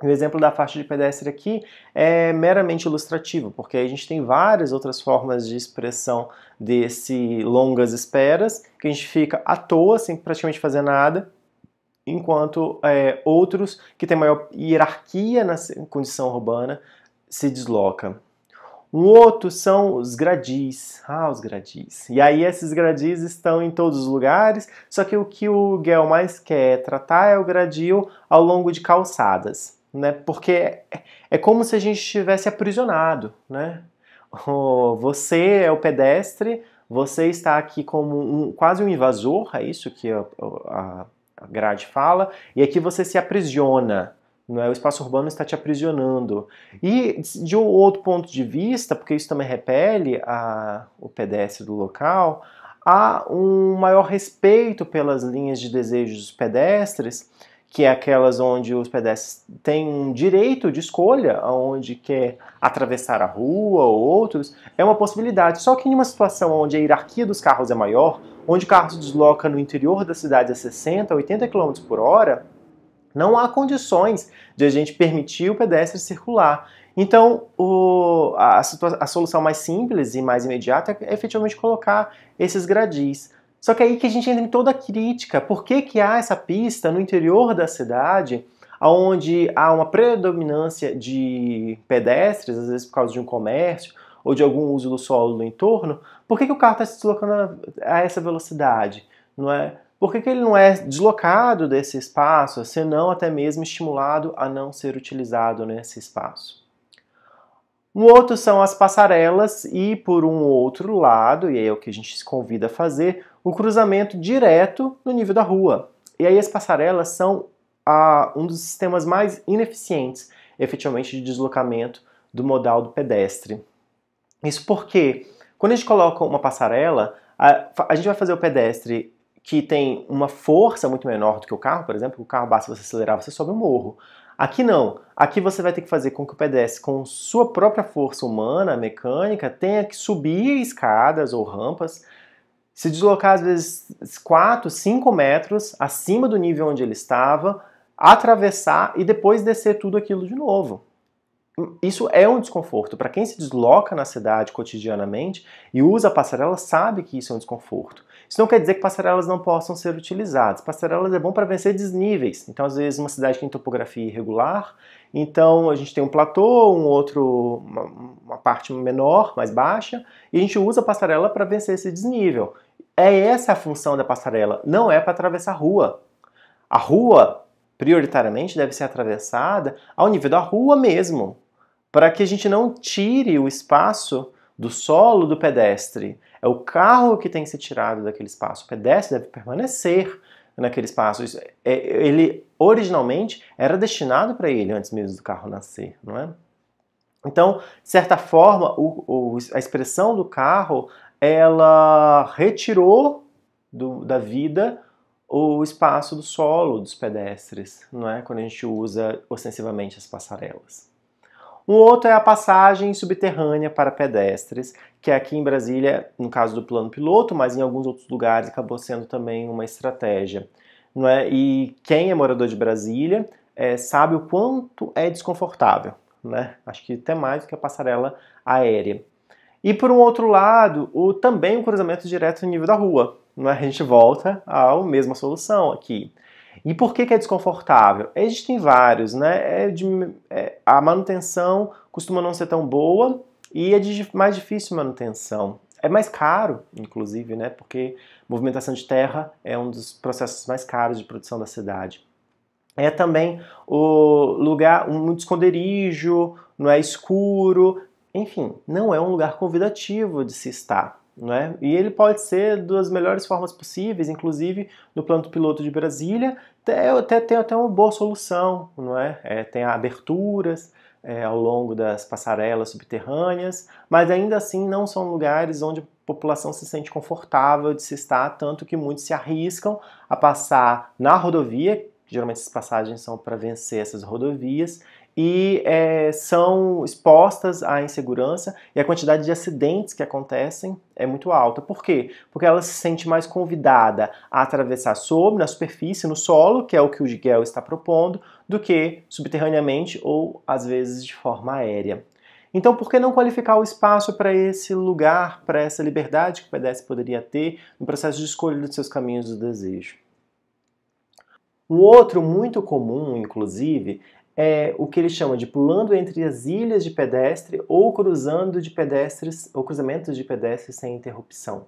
O exemplo da faixa de pedestre aqui é meramente ilustrativo, porque a gente tem várias outras formas de expressão desse longas esperas, que a gente fica à toa, sem praticamente fazer nada, enquanto é, outros que têm maior hierarquia na condição urbana se deslocam. Um outro são os gradis. Ah, os gradis. E aí esses gradis estão em todos os lugares, só que o que o Guel mais quer tratar é o gradil ao longo de calçadas né? Porque é como se a gente estivesse aprisionado, né? Oh, você é o pedestre, você está aqui como um, quase um invasor, é isso que a, a, a grade fala, e aqui você se aprisiona, não é? O espaço urbano está te aprisionando. E de um outro ponto de vista, porque isso também repele a, o pedestre do local, há um maior respeito pelas linhas de desejos dos pedestres, que é aquelas onde os pedestres têm um direito de escolha, aonde quer atravessar a rua ou outros, é uma possibilidade. Só que em uma situação onde a hierarquia dos carros é maior, onde o carro se desloca no interior da cidade a 60, 80 km por hora, não há condições de a gente permitir o pedestre circular. Então, o, a, a, solução mais simples e mais imediata é efetivamente colocar esses gradis. Só que é aí que a gente entra em toda a crítica. Por que, que há essa pista no interior da cidade, onde há uma predominância de pedestres, às vezes por causa de um comércio ou de algum uso do solo no entorno? Por que, que o carro está se deslocando a, essa velocidade? Não é? Por que, que ele não é deslocado desse espaço, senão até mesmo estimulado a não ser utilizado nesse espaço? Um outro são as passarelas e, por um outro lado, e aí é o que a gente se convida a fazer, o cruzamento direto no nível da rua. E aí as passarelas são um dos sistemas mais ineficientes, efetivamente, de deslocamento do modal do pedestre. Isso porque, quando a gente coloca uma passarela, a, a gente vai fazer o pedestre que tem uma força muito menor do que o carro, por exemplo, o carro basta você acelerar, você sobe o morro. Aqui não. Aqui você vai ter que fazer com que o PDS, com sua própria força humana, mecânica, tenha que subir escadas ou rampas, se deslocar às vezes 4, 5 metros acima do nível onde ele estava, atravessar e depois descer tudo aquilo de novo. Isso é um desconforto. Para quem se desloca na cidade cotidianamente e usa a passarela, sabe que isso é um desconforto. Isso não quer dizer que passarelas não possam ser utilizadas. Passarelas é bom para vencer desníveis. Então, às vezes, uma cidade tem topografia irregular, então a gente tem um platô, um outro, uma, uma parte menor, mais baixa, e a gente usa a passarela para vencer esse desnível. É essa a função da passarela, não é para atravessar a rua. A rua, prioritariamente, deve ser atravessada ao nível da rua mesmo, para que a gente não tire o espaço do solo do pedestre. É o carro que tem que ser tirado daquele espaço. O pedestre deve permanecer naquele espaço. É, ele originalmente era destinado para ele antes mesmo do carro nascer, não é? Então, de certa forma, o, o, a expressão do carro ela retirou do, da vida o espaço do solo dos pedestres, não é? Quando a gente usa ostensivamente as passarelas. Um outro é a passagem subterrânea para pedestres, que aqui em Brasília, no caso do plano piloto, mas em alguns outros lugares acabou sendo também uma estratégia. Não é? E quem é morador de Brasília é, sabe o quanto é desconfortável. Né? Acho que até mais do que a passarela aérea. E por um outro lado, o, também o cruzamento direto no nível da rua. É? A gente volta à mesma solução aqui. E por que, que é desconfortável? Existem vários, né? É de, é, a manutenção costuma não ser tão boa e é de, mais difícil manutenção. É mais caro, inclusive, né? Porque movimentação de terra é um dos processos mais caros de produção da cidade. É também o lugar, um esconderijo, não é escuro, enfim, não é um lugar convidativo de se estar. Né? E ele pode ser das melhores formas possíveis, inclusive no plano piloto de Brasília, até, até, tem até uma boa solução, não é? é tem aberturas é, ao longo das passarelas subterrâneas, mas ainda assim não são lugares onde a população se sente confortável de se estar, tanto que muitos se arriscam a passar na rodovia, geralmente essas passagens são para vencer essas rodovias, e é, são expostas à insegurança e a quantidade de acidentes que acontecem é muito alta. Por quê? Porque ela se sente mais convidada a atravessar sobre, na superfície, no solo, que é o que o Giguel está propondo, do que subterraneamente ou às vezes de forma aérea. Então, por que não qualificar o espaço para esse lugar, para essa liberdade que o pedestre poderia ter no processo de escolha dos seus caminhos do desejo? Um outro muito comum, inclusive, é o que ele chama de pulando entre as ilhas de pedestre ou cruzando de pedestres ou cruzamentos de pedestres sem interrupção.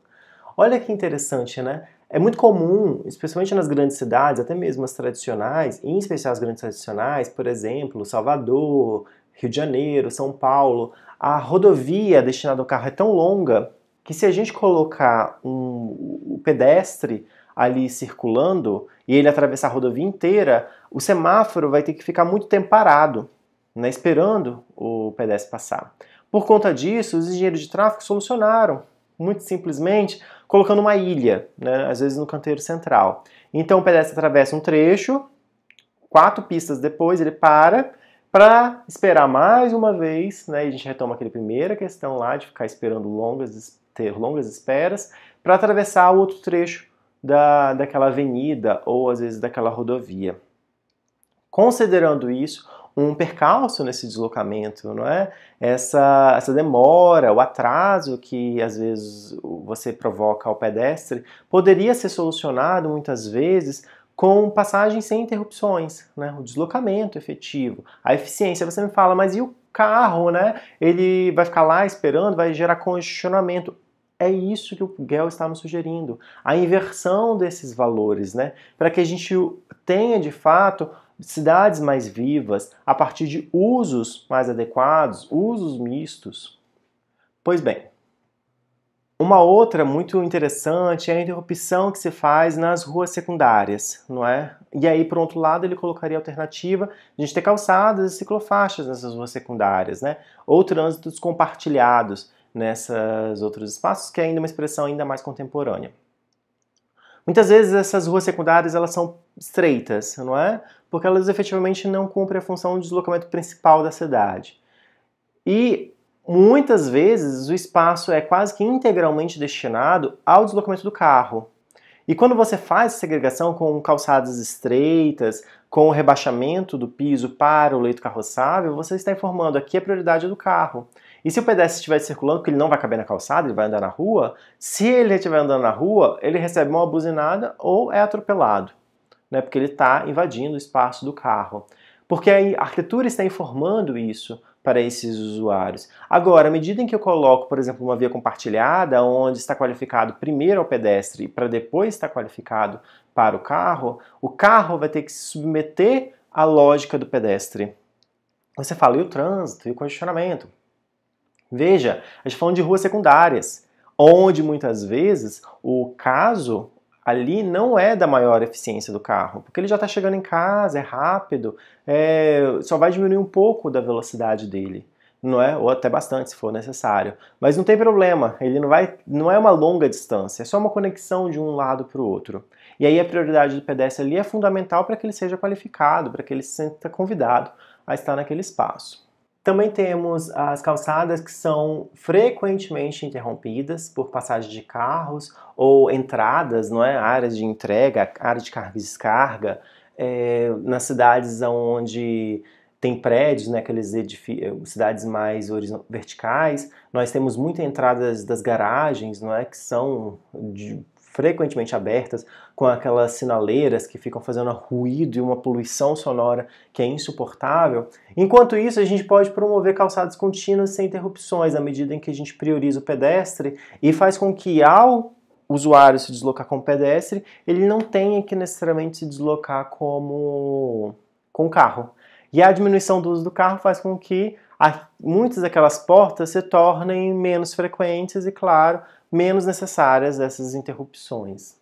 Olha que interessante, né? É muito comum, especialmente nas grandes cidades, até mesmo as tradicionais, em especial as grandes tradicionais, por exemplo, Salvador, Rio de Janeiro, São Paulo, a rodovia destinada ao carro é tão longa que se a gente colocar um, o pedestre ali circulando e ele atravessar a rodovia inteira, o semáforo vai ter que ficar muito tempo parado, né, esperando o pedestre passar. Por conta disso, os engenheiros de tráfego solucionaram, muito simplesmente, colocando uma ilha, né, às vezes no canteiro central. Então o pedestre atravessa um trecho, quatro pistas depois ele para para esperar mais uma vez, né, e a gente retoma aquela primeira questão lá de ficar esperando longas, ter longas esperas, para atravessar o outro trecho da, daquela avenida ou às vezes daquela rodovia. Considerando isso, um percalço nesse deslocamento, não é? Essa, essa demora, o atraso que às vezes você provoca ao pedestre poderia ser solucionado muitas vezes com passagem sem interrupções, né? o deslocamento efetivo, a eficiência. Você me fala, mas e o carro, né? Ele vai ficar lá esperando, vai gerar congestionamento. É isso que o Gell está nos sugerindo, a inversão desses valores, né? Para que a gente tenha de fato cidades mais vivas a partir de usos mais adequados, usos mistos. Pois bem, uma outra muito interessante é a interrupção que se faz nas ruas secundárias, não é? E aí, por outro lado, ele colocaria a alternativa de a gente ter calçadas e ciclofaixas nessas ruas secundárias, né? Ou trânsitos compartilhados, nesses outros espaços, que é ainda uma expressão ainda mais contemporânea. Muitas vezes essas ruas secundárias elas são estreitas, não é? Porque elas efetivamente não cumprem a função de deslocamento principal da cidade. E muitas vezes o espaço é quase que integralmente destinado ao deslocamento do carro. E quando você faz segregação com calçadas estreitas, com o rebaixamento do piso para o leito carroçável, você está informando aqui a é prioridade do carro. E se o pedestre estiver circulando, porque ele não vai caber na calçada, ele vai andar na rua, se ele estiver andando na rua, ele recebe uma buzinada ou é atropelado, né? porque ele está invadindo o espaço do carro. Porque a arquitetura está informando isso para esses usuários. Agora, à medida em que eu coloco, por exemplo, uma via compartilhada, onde está qualificado primeiro ao pedestre para depois estar qualificado para o carro, o carro vai ter que se submeter à lógica do pedestre. Você fala, e o trânsito, e o congestionamento? Veja, a gente tá falando de ruas secundárias, onde muitas vezes o caso ali não é da maior eficiência do carro, porque ele já está chegando em casa, é rápido, é, só vai diminuir um pouco da velocidade dele, não é? Ou até bastante, se for necessário. Mas não tem problema, ele não vai, não é uma longa distância, é só uma conexão de um lado para o outro. E aí a prioridade do pedestre ali é fundamental para que ele seja qualificado, para que ele se sinta convidado a estar naquele espaço. Também temos as calçadas que são frequentemente interrompidas por passagem de carros ou entradas, não é? áreas de entrega, área de carga e descarga, é, nas cidades onde tem prédios, né, aqueles eh, cidades mais verticais. Nós temos muitas entradas das garagens, não é, que são de frequentemente abertas, com aquelas sinaleiras que ficam fazendo ruído e uma poluição sonora que é insuportável. Enquanto isso, a gente pode promover calçadas contínuas sem interrupções, à medida em que a gente prioriza o pedestre e faz com que, ao usuário se deslocar como pedestre, ele não tenha que necessariamente se deslocar como com carro. E a diminuição do uso do carro faz com que muitas daquelas portas se tornem menos frequentes e, claro, menos necessárias dessas interrupções.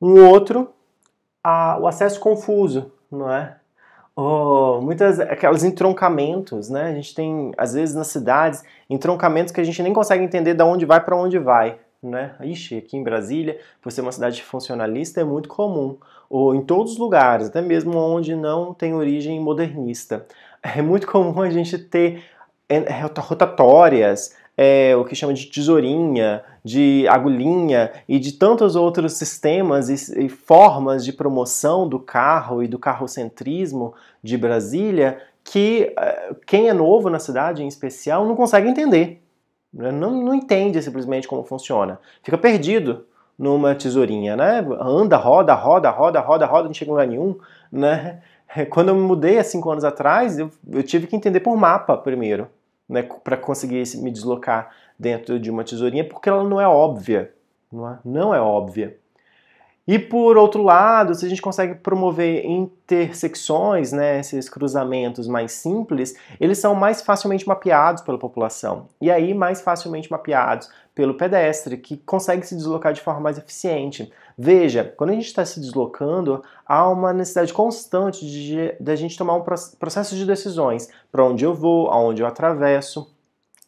Um outro, a, o acesso confuso, não é? Oh, muitas aquelas entroncamentos, né? A gente tem às vezes nas cidades entroncamentos que a gente nem consegue entender de onde vai para onde vai, né? Ixi, aqui em Brasília, por ser uma cidade funcionalista, é muito comum. Ou em todos os lugares, até mesmo onde não tem origem modernista. É muito comum a gente ter é, rotatórias, é, o que chama de tesourinha, de agulhinha e de tantos outros sistemas e, e formas de promoção do carro e do carrocentrismo de Brasília que é, quem é novo na cidade, em especial, não consegue entender. Né? Não, não entende simplesmente como funciona. Fica perdido numa tesourinha, né? Anda, roda, roda, roda, roda, roda, não chega em lugar nenhum, né? Quando eu me mudei há cinco anos atrás, eu, eu tive que entender por mapa primeiro né, para conseguir me deslocar dentro de uma tesourinha, porque ela não é óbvia, não é, não é óbvia. E por outro lado, se a gente consegue promover intersecções, né, esses cruzamentos mais simples, eles são mais facilmente mapeados pela população. E aí, mais facilmente mapeados pelo pedestre, que consegue se deslocar de forma mais eficiente. Veja, quando a gente está se deslocando, há uma necessidade constante de, de a gente tomar um processo de decisões. Para onde eu vou, aonde eu atravesso.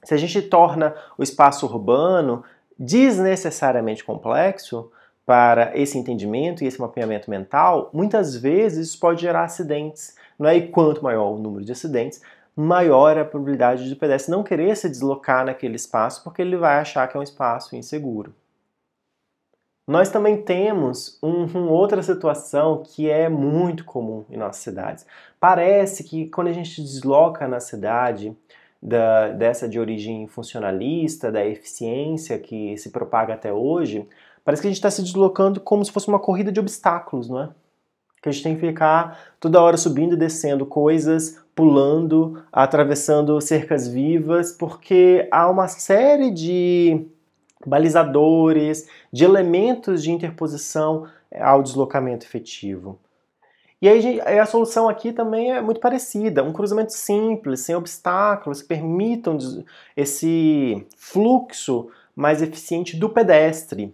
Se a gente torna o espaço urbano desnecessariamente complexo, para esse entendimento e esse mapeamento mental, muitas vezes isso pode gerar acidentes. Não é? E quanto maior o número de acidentes, maior a probabilidade de o pedestre não querer se deslocar naquele espaço porque ele vai achar que é um espaço inseguro. Nós também temos um, uma outra situação que é muito comum em nossas cidades. Parece que quando a gente desloca na cidade da, dessa de origem funcionalista, da eficiência que se propaga até hoje, Parece que a gente está se deslocando como se fosse uma corrida de obstáculos, não é? Que a gente tem que ficar toda hora subindo e descendo coisas, pulando, atravessando cercas vivas, porque há uma série de balizadores, de elementos de interposição ao deslocamento efetivo. E aí a solução aqui também é muito parecida, um cruzamento simples, sem obstáculos, que permitam esse fluxo mais eficiente do pedestre,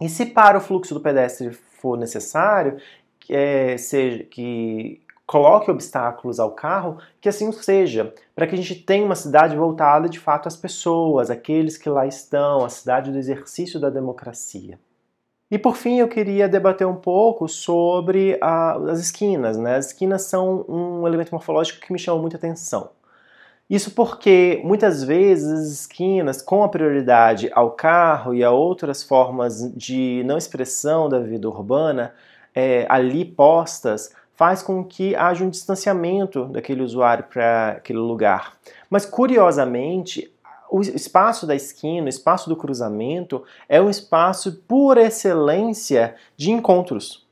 e se para o fluxo do pedestre for necessário, que, é, seja, que coloque obstáculos ao carro, que assim seja, para que a gente tenha uma cidade voltada de fato às pessoas, àqueles que lá estão, a cidade do exercício da democracia. E por fim, eu queria debater um pouco sobre a, as esquinas. Né? As esquinas são um elemento morfológico que me chamou muita atenção. Isso porque muitas vezes as esquinas, com a prioridade ao carro e a outras formas de não expressão da vida urbana é, ali postas, faz com que haja um distanciamento daquele usuário para aquele lugar. Mas curiosamente, o espaço da esquina, o espaço do cruzamento, é um espaço por excelência de encontros.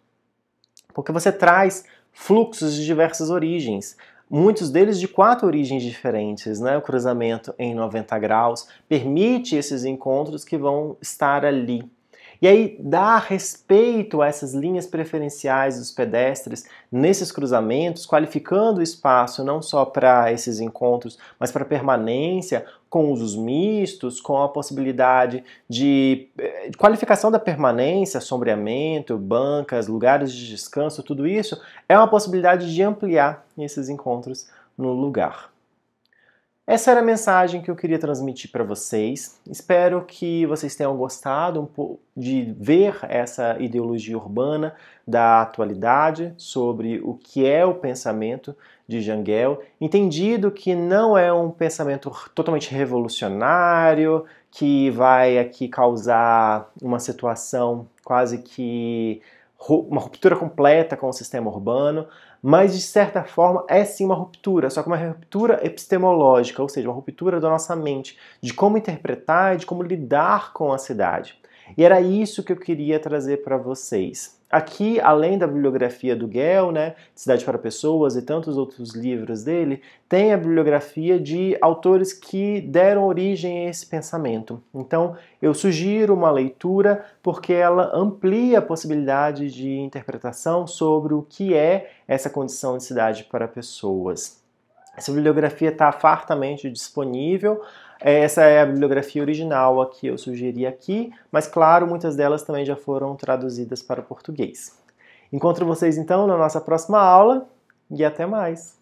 Porque você traz fluxos de diversas origens muitos deles de quatro origens diferentes. Né? O cruzamento em 90 graus permite esses encontros que vão estar ali e aí, dar respeito a essas linhas preferenciais dos pedestres nesses cruzamentos, qualificando o espaço não só para esses encontros, mas para permanência, com usos mistos, com a possibilidade de eh, qualificação da permanência, sombreamento, bancas, lugares de descanso, tudo isso é uma possibilidade de ampliar esses encontros no lugar. Essa era a mensagem que eu queria transmitir para vocês. Espero que vocês tenham gostado um pouco de ver essa ideologia urbana da atualidade sobre o que é o pensamento de Janguel, entendido que não é um pensamento totalmente revolucionário, que vai aqui causar uma situação quase que uma ruptura completa com o sistema urbano, mas de certa forma é sim uma ruptura, só que uma ruptura epistemológica, ou seja, uma ruptura da nossa mente, de como interpretar e de como lidar com a cidade. E era isso que eu queria trazer para vocês. Aqui, além da bibliografia do Gell, né, Cidade para Pessoas e tantos outros livros dele, tem a bibliografia de autores que deram origem a esse pensamento. Então, eu sugiro uma leitura porque ela amplia a possibilidade de interpretação sobre o que é essa condição de cidade para pessoas. Essa bibliografia está fartamente disponível. É, essa é a bibliografia original a que eu sugeri aqui, mas claro, muitas delas também já foram traduzidas para o português. Encontro vocês então na nossa próxima aula e até mais!